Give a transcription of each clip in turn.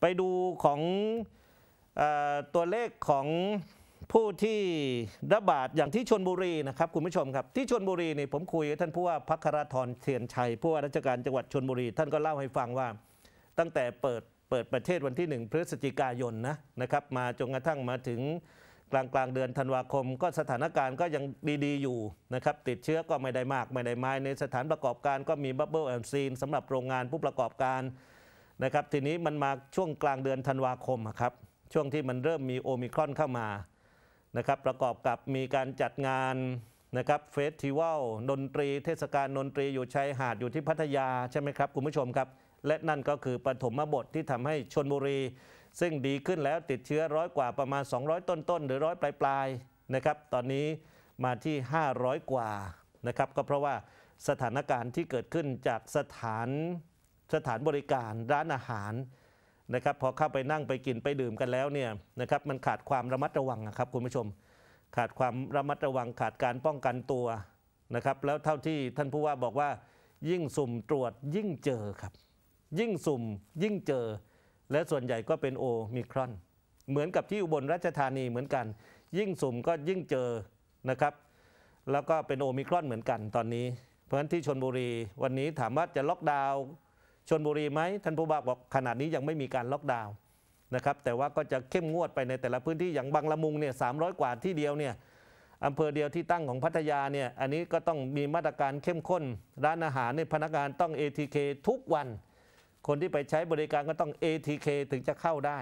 ไปดูของอตัวเลขของผู้ที่ระบาดอย่างที่ชนบุรีนะครับคุณผู้ชมครับที่ชนบุรีนี่ผมคุยกับท่านผู้ว่าพัคราธรเทียนชัยผู้ว่าราชการจังหวัดชนบุรีท่านก็เล่าให้ฟังว่า ตั้งแต่เปิดเปิดประเทศวันที่ 1 พฤศจิกายนนะนะครับมาจนกระทั่งมาถึงกลางกลางเดือนธันวาคม ก็สถานการณ์ก็ยังดีๆ อยู่นะครับติดเชื้อก็ไม่ได้มากไม่ได้ไม้ในสถานประกอบการก็มีบับเบิลแอนซีนสำหรับโรงงานผู้ประกอบการนะครับทีนี้มันมาช่วงกลางเดือนธันวาคมครับช่วงที่มันเริ่มมีโอมิครอนเข้ามานะครับประกอบกับมีการจัดงานนะครับเฟสติวัลดนตรี เทศกาลดนตรีอยู่ชายหาดอยู่ที่พัทยาใช่ไหมครับคุณผู้ชมครับ และนั่นก็คือปฐมบทที่ทำให้ชนบุรี ซึ่งดีขึ้นแล้วติดเชื้อร้อยกว่าประมาณ200 ต้นๆหรือร้อยปลายๆนะครับตอนนี้มาที่ 500 กว่านะครับก็เพราะว่าสถานการณ์ที่เกิดขึ้นจากสถานสถานบริการร้านอาหารนะครับพอเข้าไปนั่งไปกินไปดื่มกันแล้วเนี่ยนะครับมันขาดความระมัดระวังนะครับคุณผู้ชมขาดความระมัดระวังขาดการป้องกันตัวนะครับแล้วเท่าที่ท่านผู้ว่าบอกว่า ยิ่งสุ่มตรวจยิ่งเจอครับยิ่งสุ่มยิ่งเจอ และส่วนใหญ่ก็เป็นโอมิครอนเหมือนกับที่อุบลราชธานีเหมือนกัน ยิ่งสุ่มก็ยิ่งเจอนะครับ แล้วก็เป็นโอมิครอนเหมือนกันตอนนี้ เพราะฉะนั้นที่ชนบุรีวันนี้ถามว่าจะล็อกดาวน์ชนบุรีไหมท่านผู้ว่าบอกขนาดนี้ยังไม่มีการล็อกดาวน์นะครับ แต่ว่าก็จะเข้มงวดไปในแต่ละพื้นที่อย่างบางละมุงเนี่ยสามกว่าที่เดียวเนี่ยอำเภอเดียวที่ตั้งของพัทยาเนี่ยอันนี้ก็ต้องมีมาตรการเข้มข้นร้านอาหารในพนักงานต้อง ATK ทุกวันคนที่ไปใช้บริการก็ต้อง ATK ถึงจะเข้าได้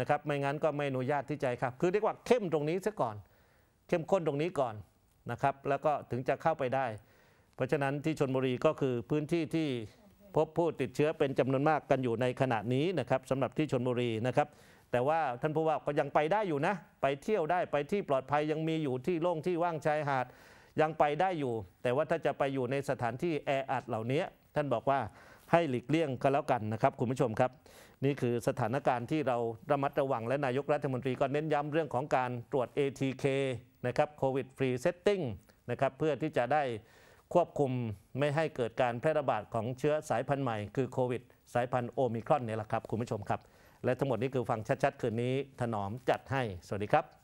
นะครับไม่งั้นก็ไม่อนุญาตที่ใจครับ คือเรียกว่าเข้มตรงนี้ซะก่อนเข้มข้นตรงนี้ก่อนนะครับ แล้วก็ถึงจะเข้าไปได้ เพราะฉะนั้นที่ชนบุรีก็คือพื้นที่ที่พบผู้ติดเชื้อเป็นจำนวนมากกันอยู่ในขณะนี้นะครับสำหรับที่ชนบุรีนะครับแต่ว่าท่านผู้ว่าก็ยังไปได้อยู่นะ ไปเที่ยวได้ไปที่ปลอดภัยยังมีอยู่ที่โล่งที่ว่างชายหาด ยังไปได้อยู่ แต่ว่าถ้าจะไปอยู่ในสถานที่แออัดเหล่านี้ท่านบอกว่าให้หลีกเลี่ยงก็แล้วกันนะครับคุณผู้ชมครับ นี่คือสถานการณ์ที่เราระมัดระวังและนายกรัฐมนตรีก็เน้นย้ำเรื่องของการตรวจ ATK นะครับโควิดฟรีเซตติ้งนะครับเพื่อที่จะได้ควบคุมไม่ให้เกิดการแพร่ระบาดของเชื้อสายพันธุ์ใหม่คือโควิด สายพันธุ์โอมิครอนนี่แหละครับ คุณผู้ชมครับ และทั้งหมดนี้คือฟังชัดๆคืนนี้ถนอมจัดให้ สวัสดีครับ